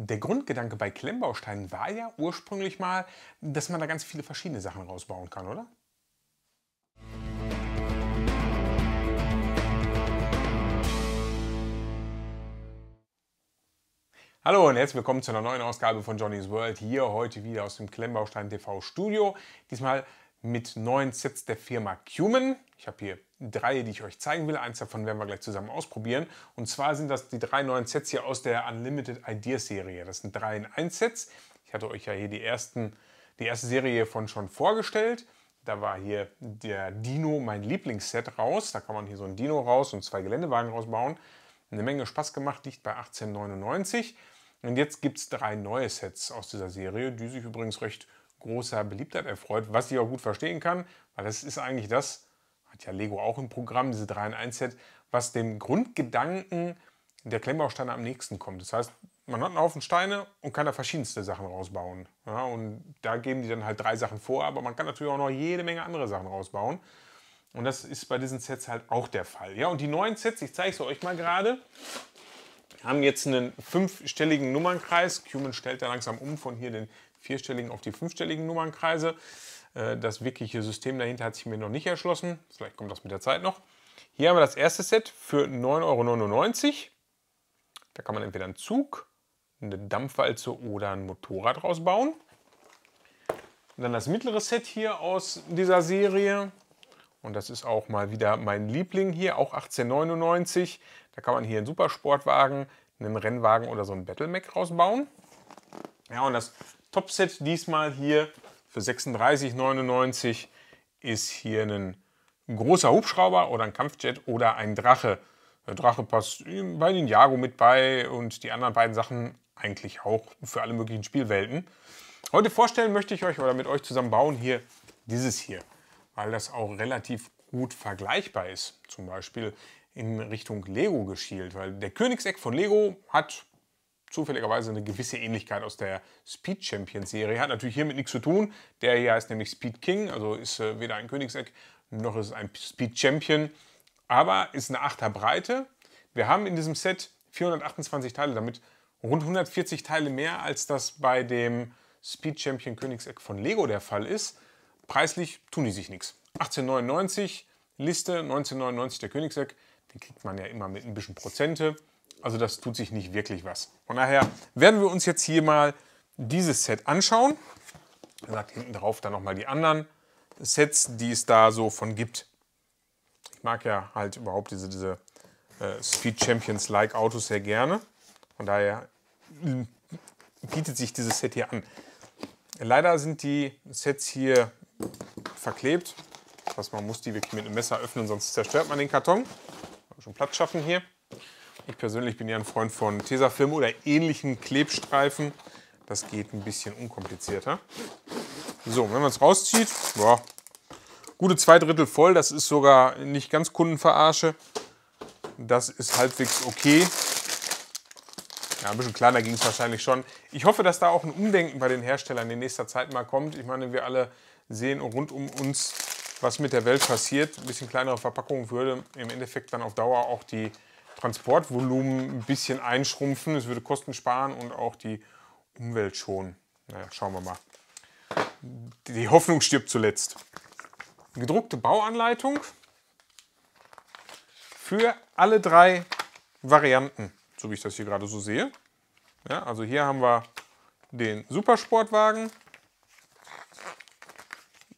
Der Grundgedanke bei Klemmbausteinen war ja ursprünglich mal, dass man da ganz viele verschiedene Sachen rausbauen kann, oder? Hallo und herzlich willkommen zu einer neuen Ausgabe von Johnny's World. Hier heute wieder aus dem Klemmbaustein TV Studio. Diesmal mit neuen Sets der Firma Cumin. Ich habe hier drei, die ich euch zeigen will. Eins davon werden wir gleich zusammen ausprobieren. Und zwar sind das die drei neuen Sets hier aus der Unlimited Ideas Serie. Das sind drei in 1 Sets. Ich hatte euch ja hier die, ersten, die erste Serie von schon vorgestellt. Da war hier der Dino, mein Lieblingsset, raus. Da kann man hier so ein Dino raus und zwei Geländewagen rausbauen. Eine Menge Spaß gemacht, liegt bei 18,99. Und jetzt gibt es drei neue Sets aus dieser Serie, die sich übrigens recht großer Beliebtheit erfreut, was ich auch gut verstehen kann, weil das ist eigentlich das, hat ja Lego auch im Programm, diese 3 in 1 Set, was dem Grundgedanken der Klemmbausteine am nächsten kommt. Das heißt, man hat einen Haufen Steine und kann da verschiedenste Sachen rausbauen. Ja, und da geben die dann halt drei Sachen vor, aber man kann natürlich auch noch jede Menge andere Sachen rausbauen. Und das ist bei diesen Sets halt auch der Fall. Ja, und die neuen Sets, ich zeige es euch mal gerade, haben jetzt einen fünfstelligen Nummernkreis. Cuman stellt da langsam um von hier den vierstelligen auf die fünfstelligen Nummernkreise. Äh, das wirkliche System dahinter hat sich mir noch nicht erschlossen. Vielleicht kommt das mit der Zeit noch. Hier haben wir das erste Set für 9,99 Euro. Da kann man entweder einen Zug, eine Dampfwalze oder ein Motorrad rausbauen. Und dann das mittlere Set hier aus dieser Serie. Und das ist auch mal wieder mein Liebling hier, auch 1899. Da kann man hier einen Supersportwagen, einen Rennwagen oder so einen Battlemac rausbauen. Ja, und das Topset diesmal hier für 36,99 ist hier ein großer Hubschrauber oder ein Kampfjet oder ein Drache. Der Drache passt bei den Jago mit bei und die anderen beiden Sachen eigentlich auch für alle möglichen Spielwelten. Heute vorstellen möchte ich euch oder mit euch zusammen bauen hier dieses hier, weil das auch relativ gut vergleichbar ist. Zum Beispiel in Richtung Lego geschielt, weil der Königseck von Lego hat zufälligerweise eine gewisse Ähnlichkeit aus der Speed Champion Serie. Hat natürlich hiermit nichts zu tun. Der hier heißt nämlich Speed King, also ist äh, weder ein Königseck noch ist ein Speed Champion, aber ist eine 8er Breite. Wir haben in diesem Set 428 Teile, damit rund 140 Teile mehr als das bei dem Speed Champion Königseck von Lego der Fall ist. Preislich tun die sich nichts. 1899 Liste, 1999 der Königseck, den kriegt man ja immer mit ein bisschen Prozente. Also das tut sich nicht wirklich was. Von daher werden wir uns jetzt hier mal dieses Set anschauen. Wie gesagt, hinten drauf dann nochmal die anderen Sets, die es da so von gibt. Ich mag ja halt überhaupt diese, diese äh, Speed Champions-like Autos sehr gerne. Von daher hm, bietet sich dieses Set hier an. Leider sind die Sets hier verklebt. Das heißt, man muss die wirklich mit einem Messer öffnen, sonst zerstört man den Karton. Schon Platz schaffen hier. Ich persönlich bin ja ein Freund von Tesafilm oder ähnlichen Klebstreifen. Das geht ein bisschen unkomplizierter. So, wenn man es rauszieht, boah, gute zwei Drittel voll. Das ist sogar nicht ganz Kundenverarsche. Das ist halbwegs okay. Ja, ein bisschen kleiner ging es wahrscheinlich schon. Ich hoffe, dass da auch ein Umdenken bei den Herstellern in nächster Zeit mal kommt. Ich meine, wir alle sehen rund um uns, was mit der Welt passiert. Ein bisschen kleinere Verpackungen würde im Endeffekt dann auf Dauer auch die Transportvolumen ein bisschen einschrumpfen. Es würde Kosten sparen und auch die Umwelt schonen. Naja, schauen wir mal. Die Hoffnung stirbt zuletzt. Gedruckte Bauanleitung für alle drei Varianten, so wie ich das hier gerade so sehe. Ja, also hier haben wir den Supersportwagen,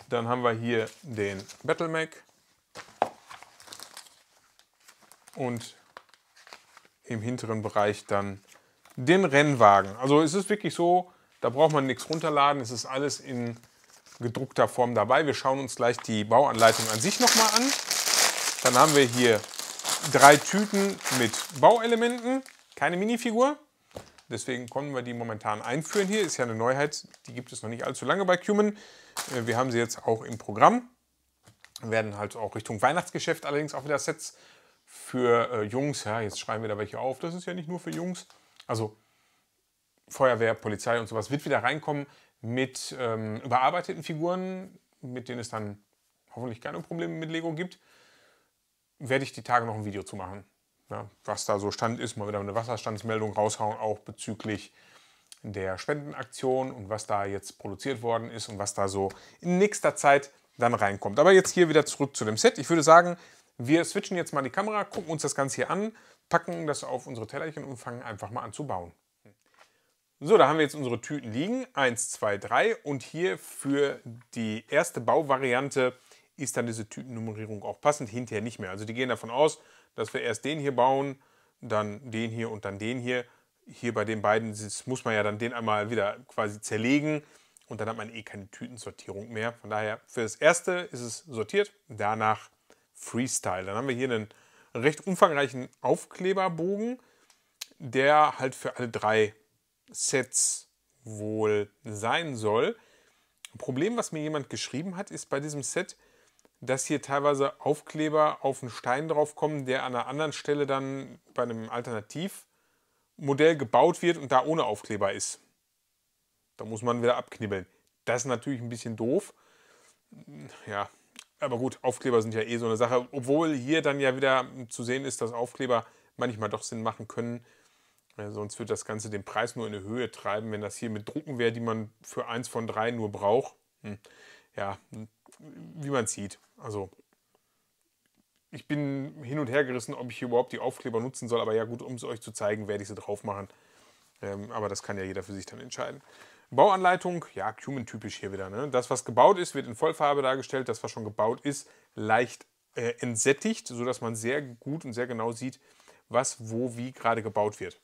dann haben wir hier den Battle Mac und im hinteren Bereich dann den Rennwagen. Also es ist wirklich so, da braucht man nichts runterladen, es ist alles in gedruckter Form dabei. Wir schauen uns gleich die Bauanleitung an sich nochmal an. Dann haben wir hier drei Tüten mit Bauelementen, keine Minifigur. Deswegen konnten wir die momentan einführen hier. Ist ja eine Neuheit, die gibt es noch nicht allzu lange bei Cumin. Äh, wir haben sie jetzt auch im Programm. Werden halt auch Richtung Weihnachtsgeschäft allerdings auch wieder Sets für äh, Jungs, ja, jetzt schreiben wir da welche auf, das ist ja nicht nur für Jungs. Also Feuerwehr, Polizei und sowas wird wieder reinkommen mit ähm, überarbeiteten Figuren, mit denen es dann hoffentlich keine Probleme mit Lego gibt. Werde ich die Tage noch ein Video zu machen. Ja, was da so Stand ist, mal wieder eine Wasserstandsmeldung raushauen, auch bezüglich der Spendenaktion und was da jetzt produziert worden ist und was da so in nächster Zeit dann reinkommt. Aber jetzt hier wieder zurück zu dem Set. Ich würde sagen, wir switchen jetzt mal die Kamera, gucken uns das Ganze hier an, packen das auf unsere Tellerchen und fangen einfach mal an zu bauen. So, da haben wir jetzt unsere Tüten liegen. Eins, zwei, drei. Und hier für die erste Bauvariante ist dann diese Tütennummerierung auch passend. Hinterher nicht mehr. Also die gehen davon aus, dass wir erst den hier bauen, dann den hier und dann den hier. Hier bei den beiden muss man ja dann den einmal wieder quasi zerlegen. Und dann hat man eh keine Tütensortierung mehr. Von daher, für das erste ist es sortiert. Danach Freestyle. Dann haben wir hier einen recht umfangreichen Aufkleberbogen, der halt für alle drei Sets wohl sein soll. Problem, was mir jemand geschrieben hat, ist bei diesem Set, dass hier teilweise Aufkleber auf einen Stein drauf kommen, der an einer anderen Stelle dann bei einem Alternativmodell gebaut wird und da ohne Aufkleber ist. Da muss man wieder abknibbeln. Das ist natürlich ein bisschen doof. Ja, aber gut, Aufkleber sind ja eh so eine Sache, obwohl hier dann ja wieder zu sehen ist, dass Aufkleber manchmal doch Sinn machen können. Äh, sonst wird das Ganze den Preis nur in die Höhe treiben, wenn das hier mit Drucken wäre, die man für eins von drei nur braucht. Hm. Ja, hm, wie man sieht. Also, ich bin hin und her gerissen, ob ich hier überhaupt die Aufkleber nutzen soll. Aber ja, gut, um es euch zu zeigen, werde ich sie drauf machen. Ähm, aber das kann ja jeder für sich dann entscheiden. Bauanleitung, ja, Cumin-typisch hier wieder. Ne? Das, was gebaut ist, wird in Vollfarbe dargestellt. Das, was schon gebaut ist, leicht äh, entsättigt, sodass man sehr gut und sehr genau sieht, was wo wie gerade gebaut wird.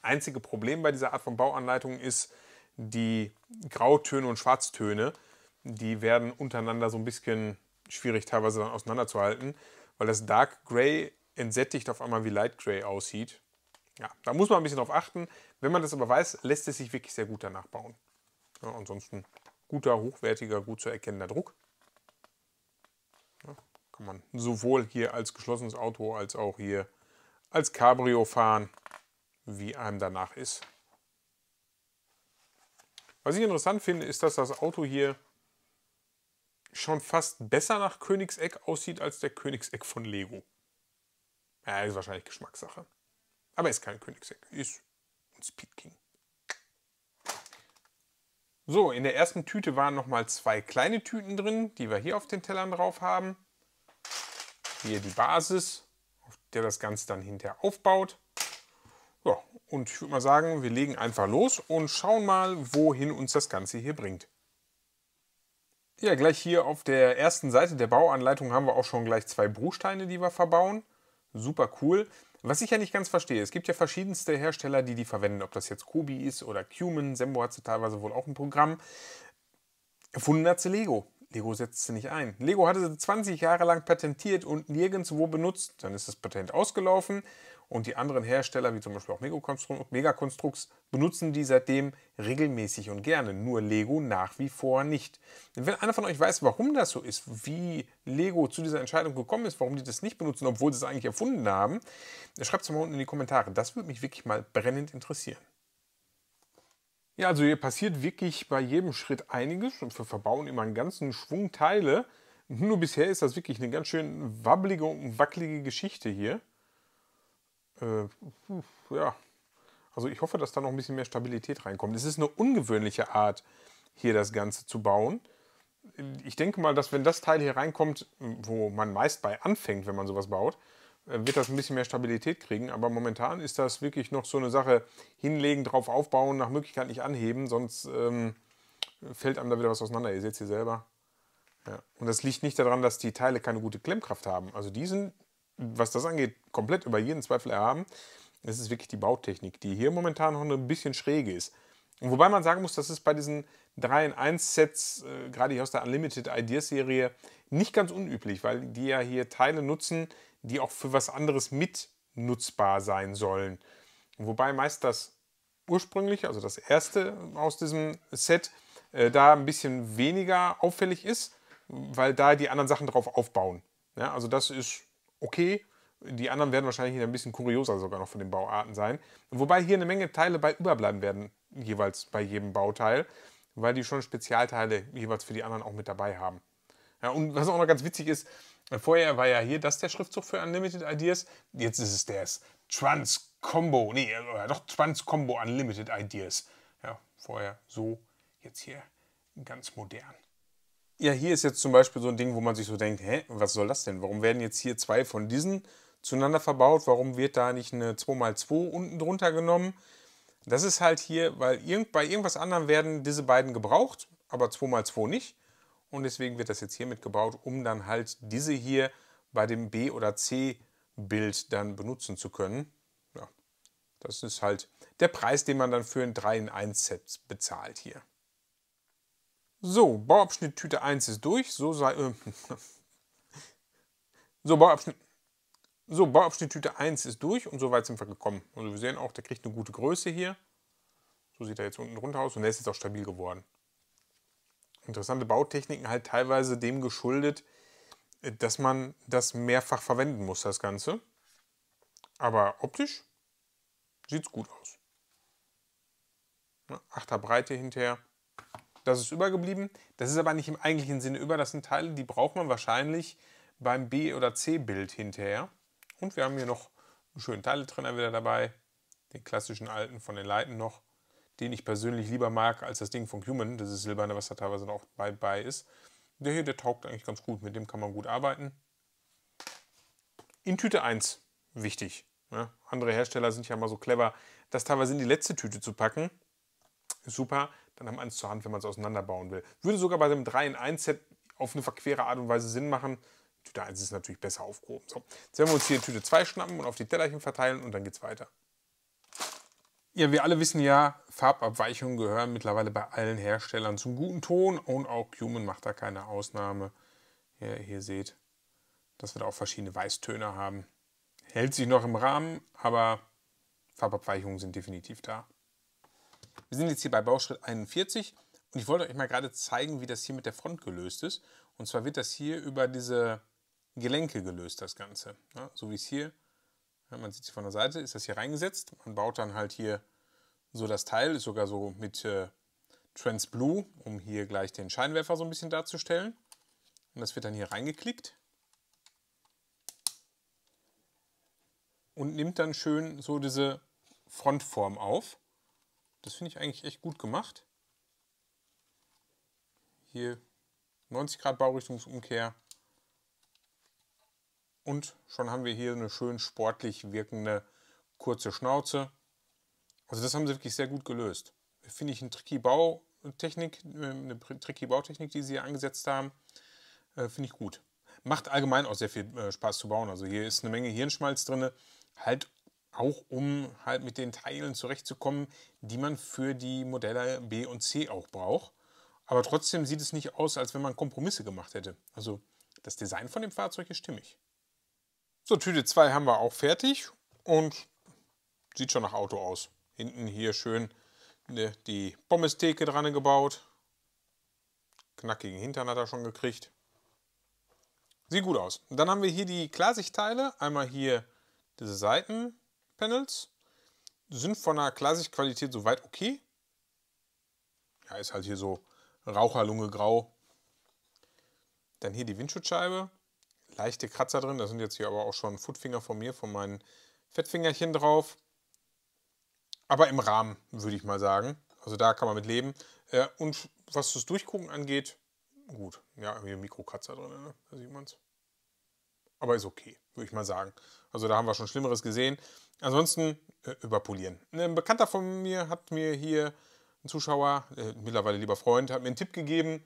Einzige Problem bei dieser Art von Bauanleitung ist, die Grautöne und Schwarztöne, die werden untereinander so ein bisschen schwierig teilweise dann auseinanderzuhalten, weil das Dark Gray entsättigt auf einmal wie Light Gray aussieht. Ja, da muss man ein bisschen drauf achten. Wenn man das aber weiß, lässt es sich wirklich sehr gut danach bauen. Ja, ansonsten guter, hochwertiger, gut zu erkennender Druck. Ja, kann man sowohl hier als geschlossenes Auto als auch hier als Cabrio fahren, wie einem danach ist. Was ich interessant finde, ist, dass das Auto hier schon fast besser nach Königseck aussieht als der Königseck von Lego. Ja, ist wahrscheinlich Geschmackssache. Aber ist kein Königsegg, ist ein Speedking. So, in der ersten Tüte waren nochmal zwei kleine Tüten drin, die wir hier auf den Tellern drauf haben. Hier die Basis, auf der das Ganze dann hinterher aufbaut. Ja, und ich würde mal sagen, wir legen einfach los und schauen mal, wohin uns das Ganze hier bringt. Ja, gleich hier auf der ersten Seite der Bauanleitung haben wir auch schon gleich zwei Bruchsteine, die wir verbauen. Super cool. Was ich ja nicht ganz verstehe, es gibt ja verschiedenste Hersteller, die die verwenden, ob das jetzt Kobi ist oder Cuman. Sembo hat sie teilweise wohl auch ein Programm. Erfunden hat sie Lego. Lego setzt sie nicht ein. Lego hatte sie 20 Jahre lang patentiert und nirgendwo benutzt. Dann ist das Patent ausgelaufen und die anderen Hersteller, wie zum Beispiel auch Megaconstrux, benutzen die seitdem regelmäßig und gerne. Nur Lego nach wie vor nicht. Wenn einer von euch weiß, warum das so ist, wie Lego zu dieser Entscheidung gekommen ist, warum die das nicht benutzen, obwohl sie es eigentlich erfunden haben, schreibt es mal unten in die Kommentare. Das würde mich wirklich mal brennend interessieren. Ja, also hier passiert wirklich bei jedem Schritt einiges und wir verbauen immer einen ganzen Schwung Teile. Nur bisher ist das wirklich eine ganz schön wabbelige und wackelige Geschichte hier äh, ja, also ich hoffe, dass da noch ein bisschen mehr Stabilität reinkommt. Es ist eine ungewöhnliche Art, hier das Ganze zu bauen. Ich denke mal, dass wenn das Teil hier reinkommt, wo man meist bei anfängt, wenn man sowas baut, äh, wird das ein bisschen mehr Stabilität kriegen. Aber momentan ist das wirklich noch so eine Sache, hinlegen, drauf aufbauen, nach Möglichkeit nicht anheben, sonst ähm, fällt einem da wieder was auseinander. Ihr seht es hier selber. Ja. Und das liegt nicht daran, dass die Teile keine gute Klemmkraft haben. Also die sind was das angeht, komplett über jeden Zweifel erhaben. Es ist wirklich die Bautechnik, die hier momentan noch ein bisschen schräge ist. Und wobei man sagen muss, dass es bei diesen 3 in 1 Sets, äh, gerade hier aus der Unlimited Ideas Serie, nicht ganz unüblich, weil die ja hier Teile nutzen, die auch für was anderes mitnutzbar sein sollen. Wobei meist das ursprüngliche, also das erste aus diesem Set, äh, da ein bisschen weniger auffällig ist, weil da die anderen Sachen drauf aufbauen. Ja, also das ist okay. Die anderen werden wahrscheinlich ein bisschen kurioser sogar noch von den Bauarten sein. Wobei hier eine Menge Teile bei überbleiben werden, jeweils bei jedem Bauteil, weil die schon Spezialteile jeweils für die anderen auch mit dabei haben. Ja, und was auch noch ganz witzig ist, vorher war ja hier das der Schriftzug für Unlimited Ideas, jetzt ist es der Transcombo, nee, äh, doch Transcombo Unlimited Ideas. Ja, vorher so, jetzt hier ganz modern. Ja, hier ist jetzt zum Beispiel so ein Ding, wo man sich so denkt, hä, was soll das denn? Warum werden jetzt hier zwei von diesen zueinander verbaut? Warum wird da nicht eine 2x2 unten drunter genommen? Das ist halt hier, weil irgend, bei irgendwas anderem werden diese beiden gebraucht, aber 2x2 nicht. Und deswegen wird das jetzt hier mitgebaut, um dann halt diese hier bei dem B- oder C-Bild dann benutzen zu können. Ja, das ist halt der Preis, den man dann für ein 3 in 1 Set bezahlt hier. So, Bauabschnitt Tüte 1 ist durch. So sei. Äh, so, Bauabschnitt. So, Bauabschnitt Tüte 1 ist durch und so weit sind wir gekommen. Also wir sehen auch, der kriegt eine gute Größe hier. So sieht er jetzt unten drunter aus und der ist jetzt auch stabil geworden. Interessante Bautechniken halt teilweise dem geschuldet, äh, dass man das mehrfach verwenden muss, das Ganze. Aber optisch sieht es gut aus. Ne, Achter Breite hinterher. Das ist übergeblieben. Das ist aber nicht im eigentlichen Sinne über. Das sind Teile, die braucht man wahrscheinlich beim B- oder C-Bild hinterher. Und wir haben hier noch einen schönen Teiletrenner wieder dabei. Den klassischen alten von den Leiten noch. Den ich persönlich lieber mag als das Ding von Cuman. Das ist silberne, was da teilweise noch bei, bei ist. Der hier, der taugt eigentlich ganz gut. Mit dem kann man gut arbeiten. In Tüte 1. Wichtig. Ja, ne? andere Hersteller sind ja immer so clever, das teilweise in die letzte Tüte zu packen. Super dann haben wir eins zur Hand, wenn man es auseinanderbauen will. Würde sogar bei einem 3 in 1 Set auf eine verquere Art und Weise Sinn machen. Tüte 1 ist natürlich besser aufgehoben. So, jetzt werden wir uns hier Tüte 2 schnappen und auf die Tellerchen verteilen und dann geht's weiter. Ja, wir alle wissen ja, Farbabweichungen gehören mittlerweile bei allen Herstellern zum guten Ton und auch Cuman macht da keine Ausnahme. Hier, hier seht, dass wir da auch verschiedene Weißtöne haben. Hält sich noch im Rahmen, aber Farbabweichungen sind definitiv da. Wir sind jetzt hier bei Bauschritt 41 und ich wollte euch mal gerade zeigen, wie das hier mit der Front gelöst ist. Und zwar wird das hier über diese Gelenke gelöst, das Ganze. Ja, so wie es hier, ja, man sieht es von der Seite, ist das hier reingesetzt. Man baut dann halt hier so das Teil, ist sogar so mit äh, Blue, um hier gleich den Scheinwerfer so ein bisschen darzustellen. Und das wird dann hier reingeklickt. Und nimmt dann schön so diese Frontform auf. Das finde ich eigentlich echt gut gemacht. Hier 90 Grad Baurichtungsumkehr. Und schon haben wir hier eine schön sportlich wirkende kurze Schnauze. Also das haben sie wirklich sehr gut gelöst. Finde ich eine tricky Bautechnik, äh, eine tricky Bautechnik, die sie hier angesetzt haben, äh, finde ich gut. Macht allgemein auch sehr viel äh, Spaß zu bauen. Also hier ist eine Menge Hirnschmalz drin, halt auch um halt mit den Teilen zurechtzukommen, die man für die Modelle B und C auch braucht. Aber trotzdem sieht es nicht aus, als wenn man Kompromisse gemacht hätte. Also das Design von dem Fahrzeug ist stimmig. So, Tüte 2 haben wir auch fertig und sieht schon nach Auto aus. Hinten hier schön ne, die Pommes-Theke dran gebaut. Knackigen Hintern hat er schon gekriegt. Sieht gut aus. Dann haben wir hier die Klarsichtteile. Einmal hier diese Seiten, Panels. Sind von der Klarsichtqualität soweit okay. Ja, ist halt hier so Raucherlunge grau. Dann hier die Windschutzscheibe. Leichte Kratzer drin. Da sind jetzt hier aber auch schon Footfinger von mir, von meinen Fettfingerchen drauf. Aber im Rahmen, würde ich mal sagen. Also da kann man mit leben. Äh, und was das Durchgucken angeht, gut. Ja, hier Mikrokratzer drin, ne? da sieht man es aber ist okay, würde ich mal sagen. Also da haben wir schon Schlimmeres gesehen. Ansonsten äh, überpolieren. Ein Bekannter von mir hat mir hier, ein Zuschauer, äh, mittlerweile lieber Freund, hat mir einen Tipp gegeben.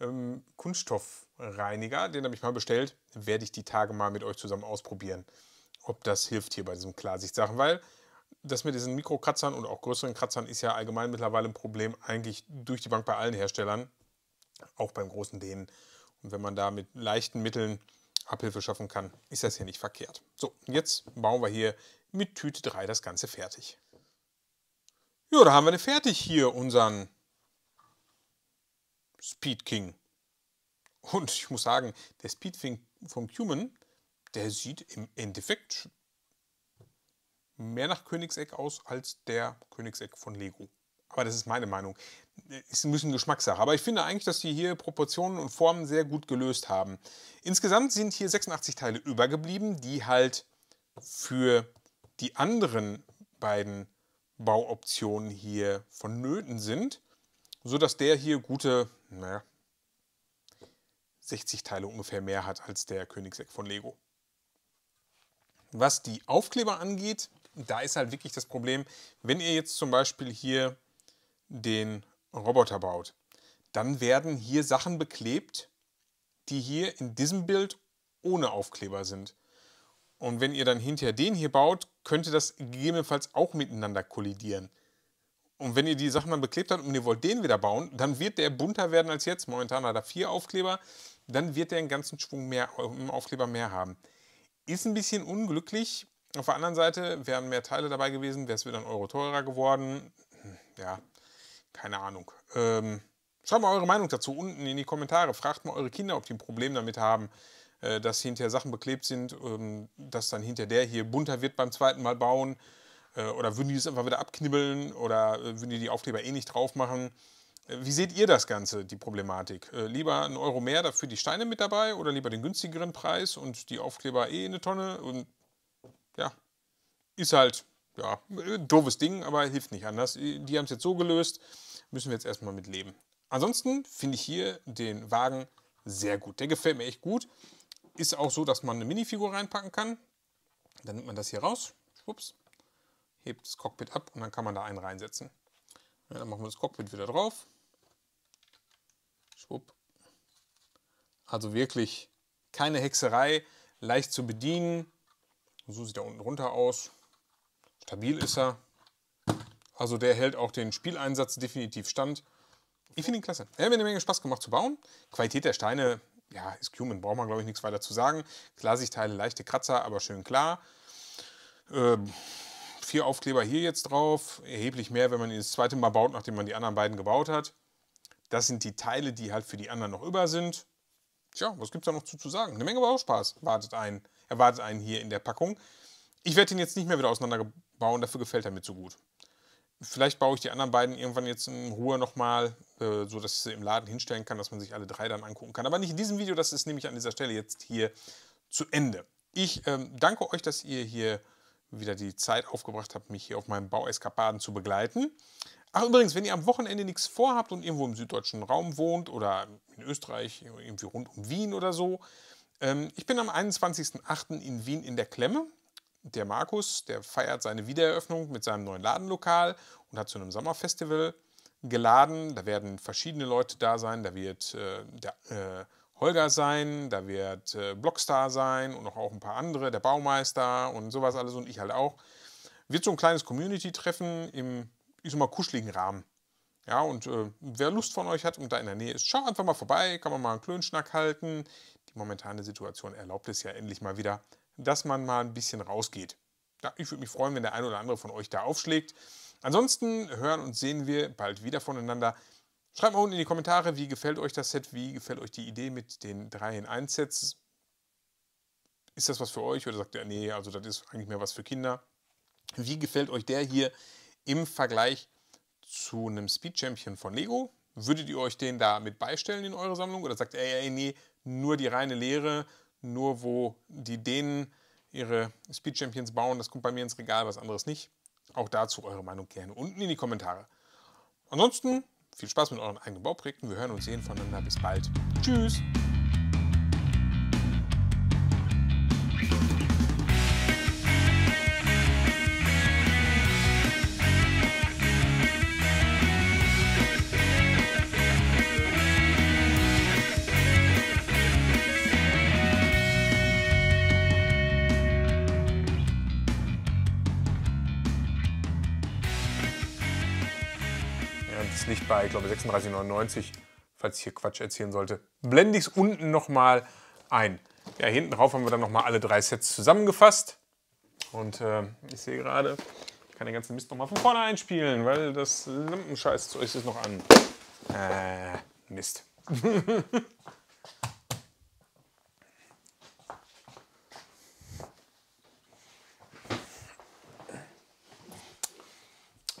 Ähm, Kunststoffreiniger, den habe ich mal bestellt, werde ich die Tage mal mit euch zusammen ausprobieren, ob das hilft hier bei diesen Klarsichtsachen. weil das mit diesen Mikrokratzern und auch größeren Kratzern ist ja allgemein mittlerweile ein Problem, eigentlich durch die Bank bei allen Herstellern, auch beim großen Dänen. Und wenn man da mit leichten Mitteln Abhilfe schaffen kann, ist das hier nicht verkehrt. So, jetzt bauen wir hier mit Tüte 3 das Ganze fertig. Ja, da haben wir ne fertig hier, unseren Speed King. Und ich muss sagen, der Speed King von Cuman, der sieht im Endeffekt mehr nach Königseck aus als der Königseck von Lego. Aber das ist meine Meinung. Ist ein bisschen Geschmackssache. Aber ich finde eigentlich, dass die hier Proportionen und Formen sehr gut gelöst haben. Insgesamt sind hier 86 Teile übergeblieben, die halt für die anderen beiden Bauoptionen hier vonnöten sind, sodass der hier gute, naja, 60 Teile ungefähr mehr hat als der Königseck von Lego. Was die Aufkleber angeht, da ist halt wirklich das Problem, wenn ihr jetzt zum Beispiel hier den Roboter baut, dann werden hier Sachen beklebt, die hier in diesem Bild ohne Aufkleber sind. Und wenn ihr dann hinterher den hier baut, könnte das gegebenenfalls auch miteinander kollidieren. Und wenn ihr die Sachen dann beklebt habt und ihr wollt den wieder bauen, dann wird der bunter werden als jetzt. Momentan hat er vier Aufkleber. Dann wird er einen ganzen Schwung mehr, einen ähm, Aufkleber mehr haben. Ist ein bisschen unglücklich. Auf der anderen Seite wären mehr Teile dabei gewesen, wäre es wieder ein Euro teurer geworden. Hm, ja, keine Ahnung. Ähm, schreibt mal eure Meinung dazu unten in die Kommentare. Fragt mal eure Kinder, ob die ein Problem damit haben, äh, dass hinterher Sachen beklebt sind, ähm, dass dann hinter der hier bunter wird beim zweiten Mal bauen. Äh, oder würden die es einfach wieder abknibbeln oder äh, würden die die Aufkleber eh nicht drauf machen? Äh, wie seht ihr das Ganze, die Problematik? Äh, lieber einen Euro mehr dafür die Steine mit dabei oder lieber den günstigeren Preis und die Aufkleber eh eine Tonne? Und ja, ist halt ja, äh, doofes Ding, aber hilft nicht anders. Äh, die haben es jetzt so gelöst, müssen wir jetzt erstmal mit leben. Ansonsten finde ich hier den Wagen sehr gut. Der gefällt mir echt gut. Ist auch so, dass man eine Minifigur reinpacken kann. Dann nimmt man das hier raus, schwupps, hebt das Cockpit ab und dann kann man da einen reinsetzen. Ja, dann machen wir das Cockpit wieder drauf. Schwupp. Also wirklich keine Hexerei, leicht zu bedienen. So sieht er unten runter aus. Stabil ist er. Also der hält auch den Spieleinsatz definitiv stand. Ich finde ihn klasse. Er hat mir eine Menge Spaß gemacht zu bauen. Qualität der Steine, ja, ist Cumin, braucht man glaube ich nichts weiter zu sagen. Glasigteile, leichte Kratzer, aber schön klar. Ähm, vier Aufkleber hier jetzt drauf, erheblich mehr, wenn man ihn das zweite Mal baut, nachdem man die anderen beiden gebaut hat. Das sind die Teile, die halt für die anderen noch über sind. Tja, was gibt es da noch zu, zu sagen? Eine Menge Bauspaß wartet einen, erwartet einen hier in der Packung. Ich werde ihn jetzt nicht mehr wieder auseinander aufbauen. Dafür gefällt er mir so gut. Vielleicht baue ich die anderen beiden irgendwann jetzt in Ruhe nochmal, äh, so dass ich sie im Laden hinstellen kann, dass man sich alle drei dann angucken kann. Aber nicht in diesem Video, das ist nämlich an dieser Stelle jetzt hier zu Ende. Ich ähm, danke euch, dass ihr hier wieder die Zeit aufgebracht habt, mich hier auf meinen Baueskapaden zu begleiten. Ach übrigens, wenn ihr am Wochenende nichts vorhabt und irgendwo im süddeutschen Raum wohnt oder in Österreich, irgendwie rund um Wien oder so, ähm, ich bin am 21.08. in Wien in der Klemme der Markus, der feiert seine Wiedereröffnung mit seinem neuen Ladenlokal und hat zu einem Sommerfestival geladen. Da werden verschiedene Leute da sein. Da wird äh, der, äh, Holger sein, da wird äh, Blockstar sein und auch ein paar andere, der Baumeister und sowas alles und ich halt auch. Wird so ein kleines Community-Treffen im, ich sag mal, kuscheligen Rahmen. Ja, und äh, wer Lust von euch hat und da in der Nähe ist, schau einfach mal vorbei, kann man mal einen Klönschnack halten. Die momentane Situation erlaubt es ja endlich mal wieder, dass man mal ein bisschen rausgeht. Ja, ich würde mich freuen, wenn der eine oder andere von euch da aufschlägt. Ansonsten hören und sehen wir bald wieder voneinander. Schreibt mal unten in die Kommentare, wie gefällt euch das Set, wie gefällt euch die Idee mit den 3 in 1 Sets. Ist das was für euch oder sagt ihr, nee, also das ist eigentlich mehr was für Kinder? Wie gefällt euch der hier im Vergleich zu einem Speed Champion von Lego? Würdet ihr euch den da mit beistellen in eure Sammlung oder sagt ihr, ey, nee, nur die reine Lehre nur wo die Dänen ihre Speed Champions bauen, das kommt bei mir ins Regal, was anderes nicht. Auch dazu eure Meinung gerne unten in die Kommentare. Ansonsten viel Spaß mit euren eigenen Bauprojekten. Wir hören und sehen voneinander. Bis bald. Tschüss. es nicht bei, ich glaube, 36,99, falls ich hier Quatsch erzählen sollte, blende ich es unten nochmal ein. Ja, hinten drauf haben wir dann nochmal alle drei Sets zusammengefasst. Und äh, ich sehe gerade, ich kann den ganzen Mist nochmal von vorne einspielen, weil das Lampenscheißzeug ist noch an. Äh, Mist.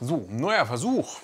so, neuer Versuch.